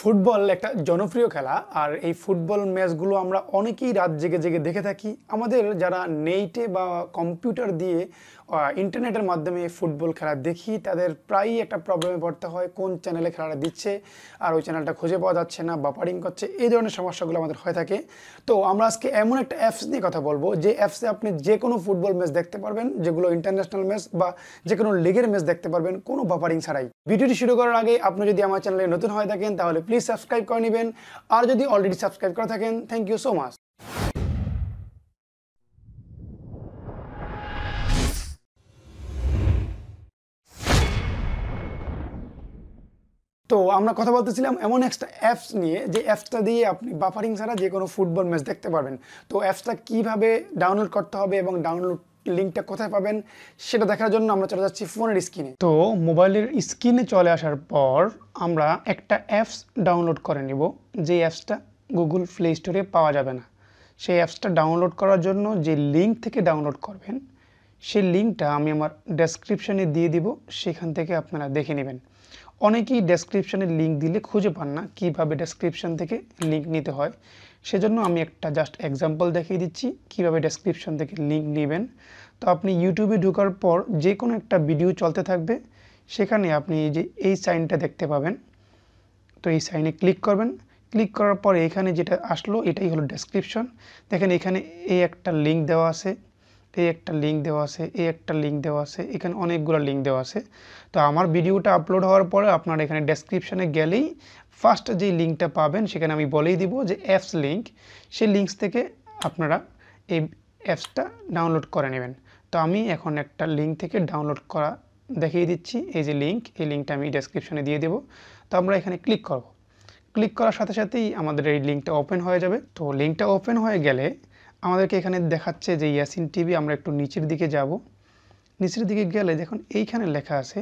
football একটা জনপ্রিয় খেলা আর এই ফুটবল ম্যাচগুলো আমরা অনেকেই রাত জেগে জেগে দেখে থাকি আমাদের যারা নেইটে বা কম্পিউটার দিয়ে ইন্টারনেটের মাধ্যমে ফুটবল খেলা দেখি তাদের প্রায়ই একটা প্রবলেমে পড়তে হয় কোন চ্যানেলে খেলাটা দিচ্ছে আর ওই চ্যানেলটা খুঁজে পাওয়া যাচ্ছে না বা পারিং করছে এই ধরনের সমস্যাগুলো আমাদের হয়ে থাকে তো আমরা আজকে এমন একটা অ্যাপস নিয়ে কথা বলবো যে অ্যাপসে আপনি যে কোনো ফুটবল ম্যাচ দেখতে পারবেন যেগুলো ইন্টারন্যাশনাল ম্যাচ বা যে কোনো লিগের ম্যাচ দেখতে পারবেন কোনো বাপারিং ছাড়াই ভিডিওটি শুরু করার আগে আপনি যদি আমার চ্যানেলে নতুন হয়ে থাকেন তাহলে প্লিজ সাবস্ক্রাইব করে নেবেন আর যদি অলরেডি সাবস্ক্রাইব করে থাকেন থ্যাংক ইউ সো মাচ তো আমরা কথা বলতেছিলাম এমন একটা অ্যাপস নিয়ে যে অ্যাপসটা দিয়ে আপনি বাফারিং ছাড়া যে কোনো ফুটবল ম্যাচ দেখতে পারবেন তো অ্যাপসটা কীভাবে ডাউনলোড করতে হবে এবং ডাউনলোড লিঙ্কটা কোথায় পাবেন সেটা দেখার জন্য আমরা চলে যাচ্ছি ফোনের স্ক্রিনে তো মোবাইলের স্ক্রিনে চলে আসার পর আমরা একটা অ্যাপস ডাউনলোড করে নিব যে অ্যাপসটা গুগল প্লে স্টোরে পাওয়া যাবে না সেই অ্যাপসটা ডাউনলোড করার জন্য যে লিঙ্ক থেকে ডাউনলোড করবেন সেই লিঙ্কটা আমি আমার ডেসক্রিপশানে দিয়ে দিব সেখান থেকে আপনারা দেখে নেবেন অনেকেই ডেসক্রিপশানের লিঙ্ক দিলে খুঁজে পান না কিভাবে ডেসক্রিপশান থেকে লিঙ্ক নিতে হয় সেজন্য আমি একটা জাস্ট এক্সাম্পল দেখিয়ে দিচ্ছি কিভাবে ডেসক্রিপশান থেকে লিঙ্ক নেবেন তো আপনি ইউটিউবে ঢোকার পর যে কোনো একটা ভিডিও চলতে থাকবে সেখানে আপনি এই যে এই সাইনটা দেখতে পাবেন তো এই সাইনে ক্লিক করবেন ক্লিক করার পর এখানে যেটা আসলো এটাই হলো ডেসক্রিপশন দেখেন এখানে এই একটা লিঙ্ক দেওয়া আছে এই একটা লিঙ্ক দেওয়া আছে এই একটা লিঙ্ক দেওয়া আছে এখানে অনেকগুলো লিঙ্ক দেওয়া আছে তো আমার ভিডিওটা আপলোড হওয়ার পরে আপনার এখানে ডেসক্রিপশানে গেলেই ফার্স্ট যে লিঙ্কটা পাবেন সেখানে আমি বলেই দিব যে অ্যাপস লিঙ্ক সেই লিঙ্কস থেকে আপনারা এই অ্যাপসটা ডাউনলোড করে নেবেন তো আমি এখন একটা লিঙ্ক থেকে ডাউনলোড করা দেখিয়ে দিচ্ছি এই যে লিঙ্ক এই লিঙ্কটা আমি ডেসক্রিপশানে দিয়ে দেবো তো আমরা এখানে ক্লিক করব ক্লিক করার সাথে সাথেই আমাদের এই লিঙ্কটা ওপেন হয়ে যাবে তো লিঙ্কটা ওপেন হয়ে গেলে আমাদেরকে এখানে দেখাচ্ছে যে ইয়াসিন টিভি আমরা একটু নিচের দিকে যাব নিচের দিকে গেলে দেখুন এইখানে লেখা আছে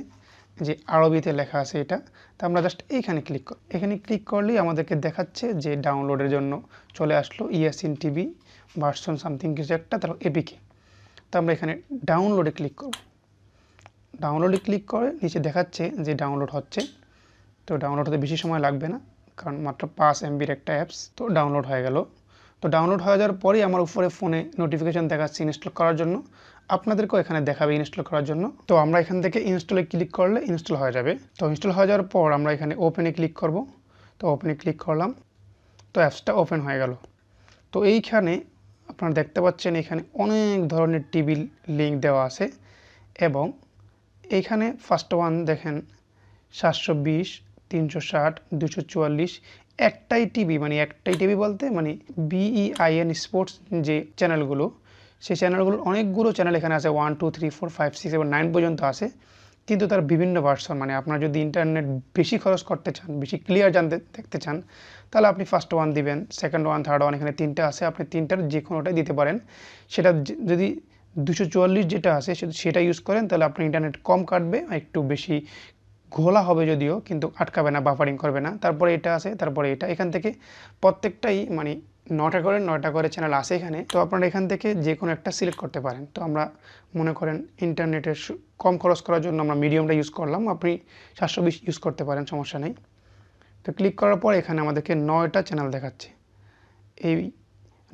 যে আরবিতে লেখা আছে এটা তা আমরা জাস্ট এইখানে ক্লিক কর এখানে ক্লিক করলেই আমাদেরকে দেখাচ্ছে যে ডাউনলোডের জন্য চলে আসলো ইয়াসিন টিভি ভার্সন সামথিং কিছু একটা তারপর এপিকে তো আমরা এখানে ডাউনলোডে ক্লিক করব ডাউনলোডে ক্লিক করে নিচে দেখাচ্ছে যে ডাউনলোড হচ্ছে তো ডাউনলোড হতে বেশি সময় লাগবে না কারণ মাত্র পাঁচ এমবির একটা অ্যাপস তো ডাউনলোড হয়ে গেল তো ডাউনলোড হয়ে যাওয়ার পরেই আমার উপরে ফোনে নোটিফিকেশান দেখাচ্ছে ইনস্টল করার জন্য আপনাদেরকেও এখানে দেখাবে ইনস্টল করার জন্য তো আমরা এখান থেকে ইনস্টলে ক্লিক করলে ইনস্টল হয়ে যাবে তো ইনস্টল হয়ে যাওয়ার পর আমরা এখানে ওপেনে ক্লিক করব তো ওপেনে ক্লিক করলাম তো অ্যাপসটা ওপেন হয়ে গেল তো এইখানে আপনারা দেখতে পাচ্ছেন এখানে অনেক ধরনের টিভি লিঙ্ক দেওয়া আছে এবং এইখানে ফার্স্ট ওয়ান দেখেন সাতশো বিশ তিনশো ষাট দুশো চুয়াল্লিশ একটাই টিভি মানে একটাই টিভি বলতে মানে বিইআইএন স্পোর্টস e যে চ্যানেলগুলো সেই চ্যানেলগুলো অনেকগুলো চ্যানেল এখানে আছে one two three four five six এবং নাইন পর্যন্ত আছে কিন্তু তার বিভিন্ন ভার্সন মানে আপনার যদি ইন্টারনেট বেশি খরচ করতে চান বেশি ক্লিয়ার জানতে দেখতে চান তাহলে আপনি ফার্স্ট ওয়ান দিবেন সেকেন্ড ওয়ান থার্ড ওয়ান এখানে তিনটা আছে আপনি তিনটার যে কোনোটাই দিতে পারেন সেটা যদি দুশো চুয়াল্লিশ যেটা আছে সেটা ইউজ করেন তাহলে আপনার ইন্টারনেট কম কাটবে একটু বেশি ঘোলা হবে যদিও কিন্তু আটকাবে না বাফারিং করবে না তারপরে এটা আছে তারপরে এটা এখান থেকে প্রত্যেকটাই মানে নটা করে নটা করে চ্যানেল আছে এখানে তো আপনারা এখান থেকে যে কোনো একটা সিলেক্ট করতে পারেন তো আমরা মনে করেন ইন্টারনেটের কম খরচ করার জন্য আমরা মিডিয়ামটা ইউজ করলাম আপনি সাতশো বিশ ইউজ করতে পারেন সমস্যা নেই তো ক্লিক করার পর এখানে আমাদেরকে নয়টা চ্যানেল দেখাচ্ছে এই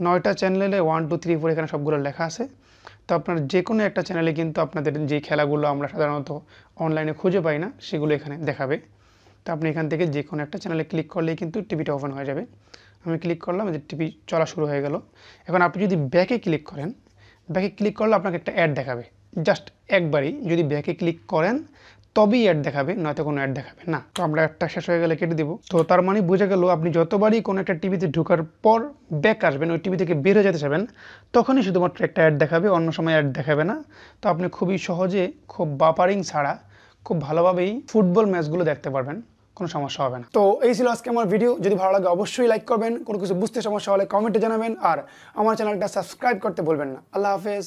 নয়টা চ্যানেলে ওয়ান টু থ্রি ফোর এখানে সবগুলো লেখা আছে তো আপনার যে কোনো একটা চ্যানেলে কিন্তু আপনাদের যে খেলাগুলো আমরা সাধারণত অনলাইনে খুঁজে পাই না সেগুলো এখানে দেখাবে তো আপনি এখান থেকে যে কোনো একটা চ্যানেলে ক্লিক করলেই কিন্তু টিভিটা ওপেন হয়ে যাবে আমি ক্লিক করলাম যে টিভি চলা শুরু হয়ে গেল এখন আপনি যদি ব্যাকে ক্লিক করেন ব্যাকে ক্লিক করলে আপনাকে একটা অ্যাড দেখাবে জাস্ট একবারই যদি ব্যাকে ক্লিক করেন তবেই অ্যাড দেখাবে নয়তো কোনো অ্যাড দেখাবে না তো আমরা অ্যাডটা শেষ হয়ে গেলে কেটে দিব তো তার মানে বোঝা গেল আপনি যতবারই কোনো একটা টিভিতে ঢুকার পর ব্যাক আসবেন ওই টিভি থেকে বেরো যেতে চাবেন তখনই শুধুমাত্র একটা অ্যাড দেখাবে অন্য সময় অ্যাড দেখাবে না তো আপনি খুবই সহজে খুব বাপারিং ছাড়া খুব ভালোভাবেই ফুটবল ম্যাচগুলো দেখতে পারবেন কোনো সমস্যা হবে না তো এই ছিল আজকে আমার ভিডিও যদি ভালো লাগে অবশ্যই লাইক করবেন কোনো কিছু বুঝতে সমস্যা হলে কমেন্টে জানাবেন আর আমার চ্যানেলটা সাবস্ক্রাইব করতে বলবেন না আল্লাহ হাফেজ